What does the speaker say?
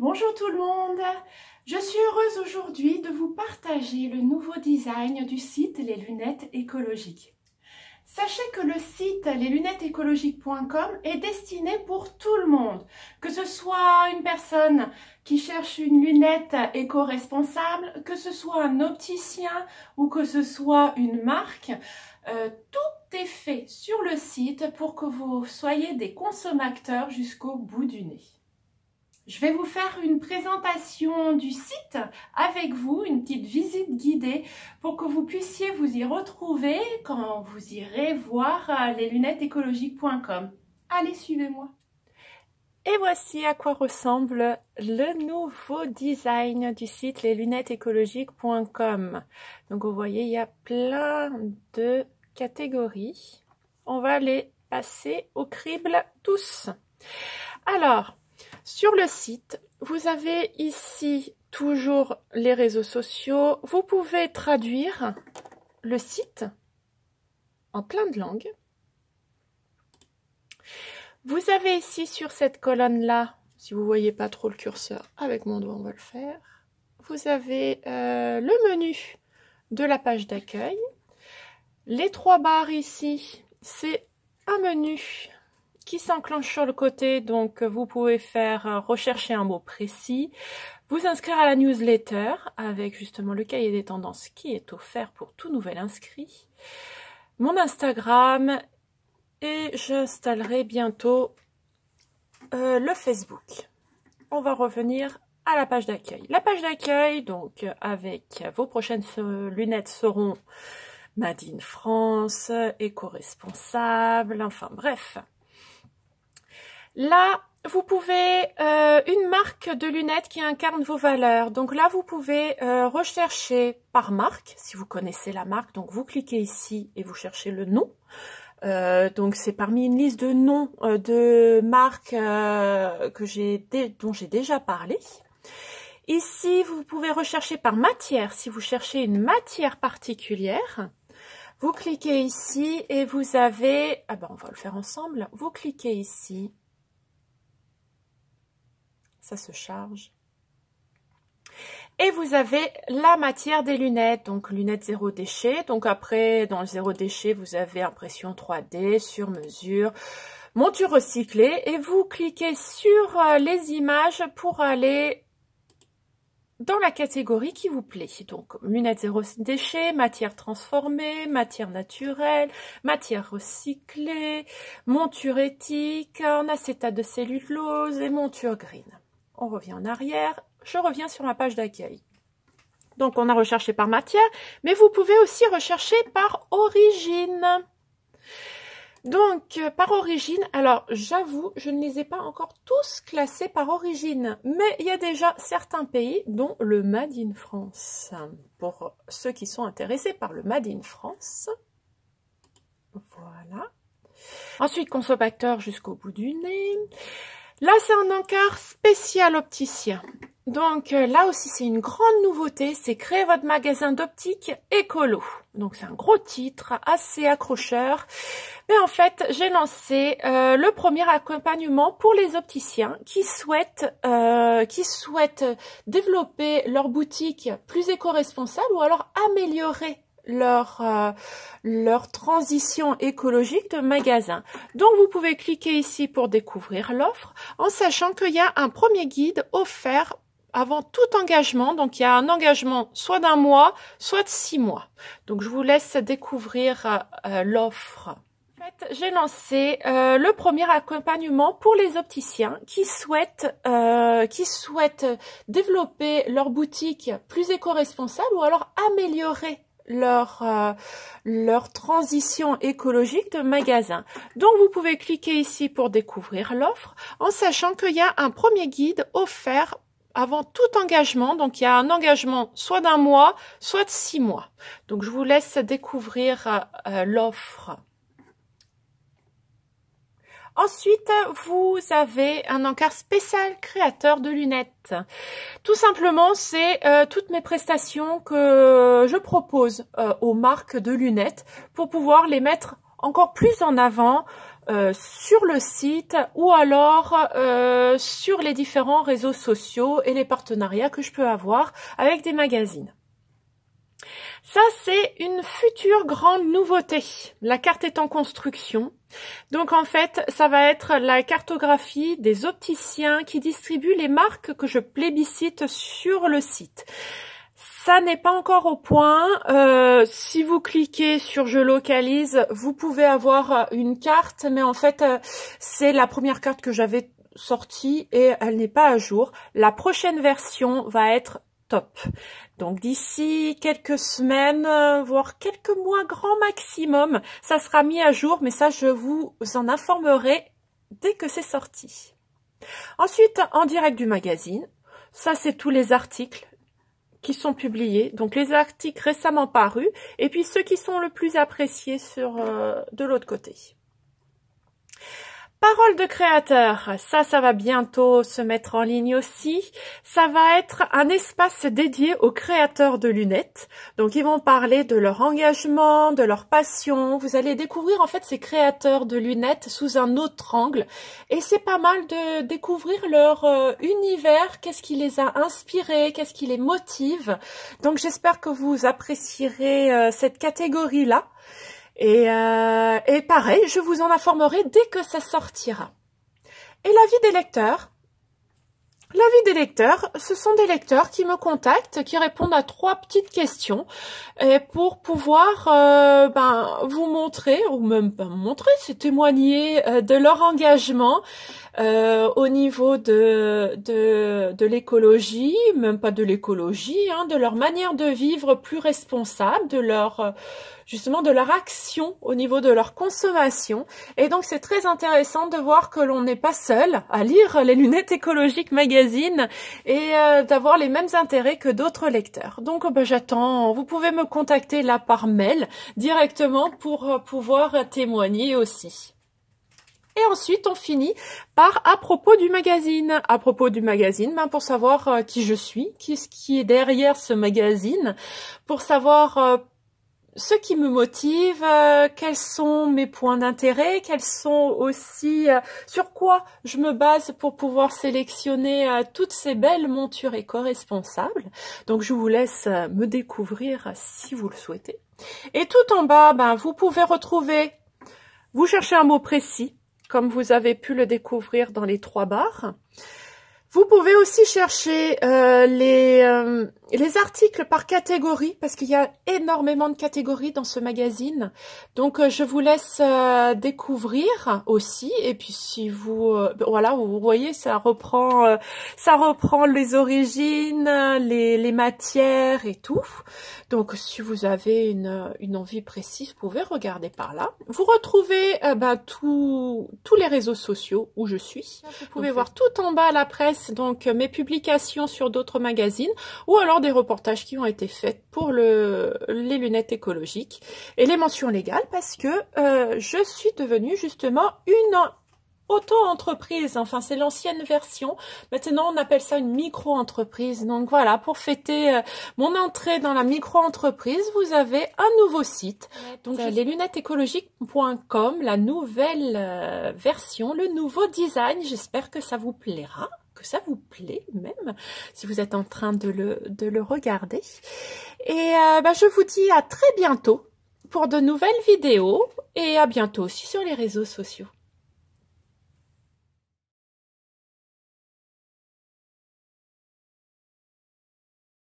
Bonjour tout le monde Je suis heureuse aujourd'hui de vous partager le nouveau design du site Les Lunettes Écologiques. Sachez que le site leslunettesécologiques.com est destiné pour tout le monde, que ce soit une personne qui cherche une lunette éco-responsable, que ce soit un opticien ou que ce soit une marque. Euh, tout est fait sur le site pour que vous soyez des consommateurs jusqu'au bout du nez. Je vais vous faire une présentation du site avec vous, une petite visite guidée pour que vous puissiez vous y retrouver quand vous irez voir euh, les Allez, suivez-moi. Et voici à quoi ressemble le nouveau design du site écologiques.com. Donc vous voyez, il y a plein de catégories. On va les passer au crible tous. Alors, sur le site, vous avez ici toujours les réseaux sociaux. Vous pouvez traduire le site en plein de langues. Vous avez ici sur cette colonne-là, si vous ne voyez pas trop le curseur, avec mon doigt on va le faire, vous avez euh, le menu de la page d'accueil. Les trois barres ici, c'est un menu qui s'enclenche sur le côté. Donc, euh, vous pouvez faire euh, rechercher un mot précis, vous inscrire à la newsletter avec justement le cahier des tendances qui est offert pour tout nouvel inscrit. Mon Instagram et j'installerai bientôt euh, le Facebook. On va revenir à la page d'accueil. La page d'accueil, donc, avec vos prochaines lunettes seront Made in France, éco-responsable, enfin bref. Là, vous pouvez euh, une marque de lunettes qui incarne vos valeurs. Donc là, vous pouvez euh, rechercher par marque, si vous connaissez la marque. Donc vous cliquez ici et vous cherchez le nom. Euh, donc c'est parmi une liste de noms de marques que j'ai dont j'ai déjà parlé. Ici, vous pouvez rechercher par matière, si vous cherchez une matière particulière. Vous cliquez ici et vous avez, ah ben on va le faire ensemble, vous cliquez ici ça se charge. Et vous avez la matière des lunettes, donc lunettes zéro déchet. Donc après, dans le zéro déchet, vous avez impression 3D, sur mesure, monture recyclée. Et vous cliquez sur euh, les images pour aller dans la catégorie qui vous plaît. Donc lunettes zéro déchet, matière transformée, matière naturelle, matière recyclée, monture éthique, en acétate de cellulose et monture green on revient en arrière, je reviens sur ma page d'accueil. Donc, on a recherché par matière, mais vous pouvez aussi rechercher par origine. Donc, euh, par origine, alors j'avoue, je ne les ai pas encore tous classés par origine, mais il y a déjà certains pays, dont le Made in France. Pour ceux qui sont intéressés par le Made in France, voilà. Ensuite, consommateur jusqu'au bout du nez. Là, c'est un encart spécial opticien. Donc euh, là aussi, c'est une grande nouveauté, c'est créer votre magasin d'optique écolo. Donc c'est un gros titre, assez accrocheur. Mais en fait, j'ai lancé euh, le premier accompagnement pour les opticiens qui souhaitent, euh, qui souhaitent développer leur boutique plus éco-responsable ou alors améliorer leur, euh, leur transition écologique de magasin. Donc, vous pouvez cliquer ici pour découvrir l'offre, en sachant qu'il y a un premier guide offert avant tout engagement. Donc, il y a un engagement soit d'un mois, soit de six mois. Donc, je vous laisse découvrir euh, euh, En l'offre j'ai lancé le premier accompagnement pour les opticiens qui souhaitent, qui souhaitent développer leur boutique plus éco-responsable ou alors améliorer leur, euh, leur transition écologique de magasin. Donc, vous pouvez cliquer ici pour découvrir l'offre, en sachant qu'il y a un premier guide offert avant tout engagement. Donc, il y a un engagement soit d'un mois, soit de six mois. Donc, je vous laisse découvrir euh, l'offre. Ensuite, vous avez un encart spécial créateur de lunettes. Tout simplement, c'est euh, toutes mes prestations que je propose euh, aux marques de lunettes pour pouvoir les mettre encore plus en avant euh, sur le site ou alors sur les différents réseaux sociaux et les partenariats que je peux avoir avec des magazines. Ça, c'est une future grande nouveauté. La carte est en construction. Donc en fait, ça va être la cartographie des opticiens qui distribuent les marques que je plébiscite sur le site. Ça n'est pas encore au point. Euh, si vous cliquez sur Je localise, vous pouvez avoir une carte, mais en fait, euh, c'est la première carte que j'avais sortie et elle n'est pas à jour. La prochaine version va être top. Donc d'ici quelques semaines, euh, voire quelques mois grand maximum, ça sera mis à jour, mais ça je vous en informerai dès que c'est sorti. Ensuite, en direct du magazine, ça c'est tous les articles qui sont publiés, donc les articles récemment parus, et puis ceux qui sont le plus appréciés sur euh, de l'autre côté. Parole de créateurs, ça, ça va bientôt se mettre en ligne aussi. Ça va être un espace dédié aux créateurs de lunettes. Donc, ils vont parler de leur engagement, de leur passion. Vous allez découvrir, en fait, ces créateurs de lunettes sous un autre angle. Et c'est pas mal de découvrir leur euh, univers, qu'est-ce qui les a inspirés, qu'est-ce qui les motive. Donc, j'espère que vous apprécierez euh, cette catégorie-là. Et, euh, et pareil, je vous en informerai dès que ça sortira. Et l'avis des lecteurs L'avis des lecteurs, ce sont des lecteurs qui me contactent, qui répondent à trois petites questions et pour pouvoir euh, ben, vous montrer, ou même pas montrer, c'est témoigner euh, de leur engagement au niveau de, de, de l'écologie, même pas de l'écologie, hein, de leur manière de vivre plus responsable, de leur justement de leur action au niveau de leur consommation. Et donc c'est très intéressant de voir que l'on n'est pas seul à lire les lunettes écologiques magazine et euh, d'avoir les mêmes intérêts que d'autres lecteurs. Donc ben, j'attends, vous pouvez me contacter là par mail directement pour euh, pouvoir témoigner aussi. Et ensuite, on finit par à propos du magazine. À propos du magazine, ben pour savoir euh, qui je suis, qui, qui est derrière ce magazine, pour savoir ce qui me motive, euh, quels sont mes points d'intérêt, quels sont aussi euh, sur quoi je me base pour pouvoir sélectionner euh, toutes ces belles montures éco-responsables. Donc je vous laisse me découvrir si vous le souhaitez. Et tout en bas, ben, vous pouvez retrouver, vous cherchez un mot précis, comme vous avez pu le découvrir dans les trois barres. Vous pouvez aussi chercher euh, les, euh, les, articles par catégorie, parce qu'il y a énormément de catégories dans ce magazine. Donc, euh, je vous laisse euh, découvrir aussi. Et puis, si vous... voilà, vous voyez, ça reprend, ça reprend les origines, les, les, matières et tout. Donc, si vous avez une, une, envie précise, vous pouvez regarder par là. Vous retrouvez ben, tous les réseaux sociaux où je suis. Vous pouvez voir tout en bas la presse donc euh, mes publications sur d'autres magazines, ou alors des reportages qui ont été faits pour le, les lunettes écologiques et les mentions légales, parce que euh, je suis devenue justement une auto-entreprise, enfin c'est l'ancienne version. Maintenant on appelle ça une micro-entreprise. Donc voilà, pour fêter euh, mon entrée dans la micro-entreprise, vous avez un nouveau site. Donc les lunettes la nouvelle version, le nouveau design. J'espère que ça vous plaira que ça vous plaît même si vous êtes en train de le, de le regarder. Et euh, bah, je vous dis à très bientôt pour de nouvelles vidéos et à bientôt aussi sur les réseaux sociaux.